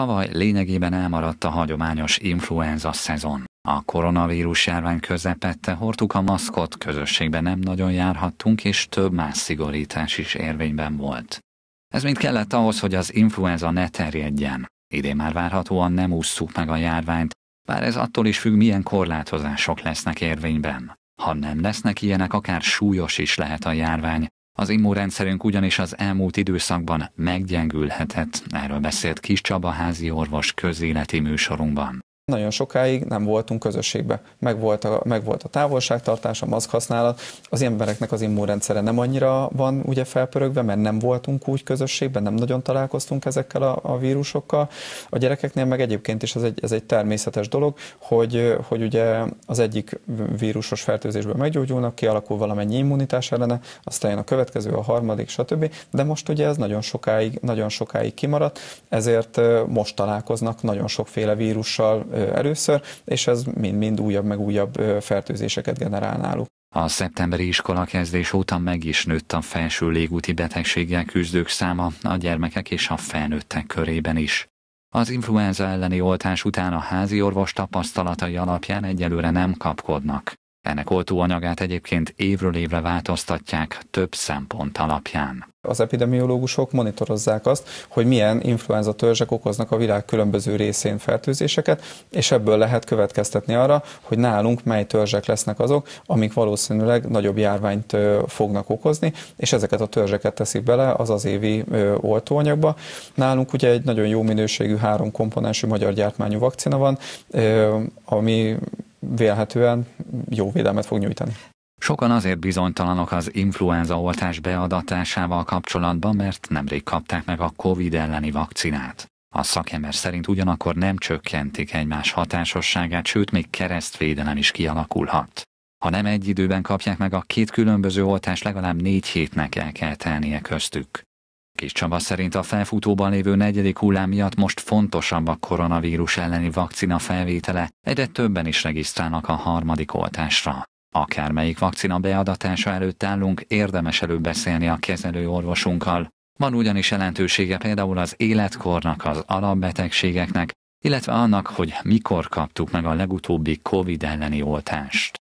Tavaly lényegében elmaradt a hagyományos influenza szezon. A koronavírus járvány közepette hordtuk a maszkot, közösségben nem nagyon járhattunk, és több más szigorítás is érvényben volt. Ez mind kellett ahhoz, hogy az influenza ne terjedjen. Idén már várhatóan nem ússzuk meg a járványt, bár ez attól is függ, milyen korlátozások lesznek érvényben. Ha nem lesznek ilyenek, akár súlyos is lehet a járvány, az immunrendszerünk ugyanis az elmúlt időszakban meggyengülhetett, erről beszélt Kis Csaba házi orvos közéleti műsorunkban nagyon sokáig nem voltunk közösségben, meg volt a, volt a távolságtartás, a használat. az embereknek az immunrendszere nem annyira van ugye felpörögve, mert nem voltunk úgy közösségben, nem nagyon találkoztunk ezekkel a, a vírusokkal. A gyerekeknél meg egyébként is ez egy, ez egy természetes dolog, hogy, hogy ugye az egyik vírusos fertőzésből meggyógyulnak, kialakul valamennyi immunitás ellene, aztán jön a következő, a harmadik, stb. De most ugye ez nagyon sokáig, nagyon sokáig kimaradt, ezért most találkoznak nagyon sokféle vírussal, először, és ez mind-mind újabb meg újabb fertőzéseket generál náluk. A szeptemberi iskolakezdés óta meg is nőtt a felső légúti betegséggel küzdők száma a gyermekek és a felnőttek körében is. Az influenza elleni oltás után a házi orvos tapasztalatai alapján egyelőre nem kapkodnak. Ennek oltóanyagát egyébként évről évre változtatják több szempont alapján. Az epidemiológusok monitorozzák azt, hogy milyen influenza törzsek okoznak a világ különböző részén fertőzéseket, és ebből lehet következtetni arra, hogy nálunk mely törzsek lesznek azok, amik valószínűleg nagyobb járványt fognak okozni, és ezeket a törzseket teszik bele az az évi oltóanyagba. Nálunk ugye egy nagyon jó minőségű három komponensű magyar gyártmányú vakcina van, ami vélhetően jó védelmet fog nyújtani. Sokan azért bizonytalanok az influenza oltás beadatásával kapcsolatban, mert nemrég kapták meg a COVID elleni vakcinát. A szakember szerint ugyanakkor nem csökkentik egymás hatásosságát, sőt még keresztvédelem is kialakulhat. Ha nem egy időben kapják meg a két különböző oltást, legalább négy hétnek el kell telnie köztük. Kis Csaba szerint a felfutóban lévő negyedik hullám miatt most fontosabb a koronavírus elleni vakcina felvétele, egyre többen is regisztrálnak a harmadik oltásra. Akármelyik vakcina beadatása előtt állunk, érdemes előbb beszélni a kezelő orvosunkkal. Van ugyanis jelentősége például az életkornak, az alapbetegségeknek, illetve annak, hogy mikor kaptuk meg a legutóbbi COVID elleni oltást.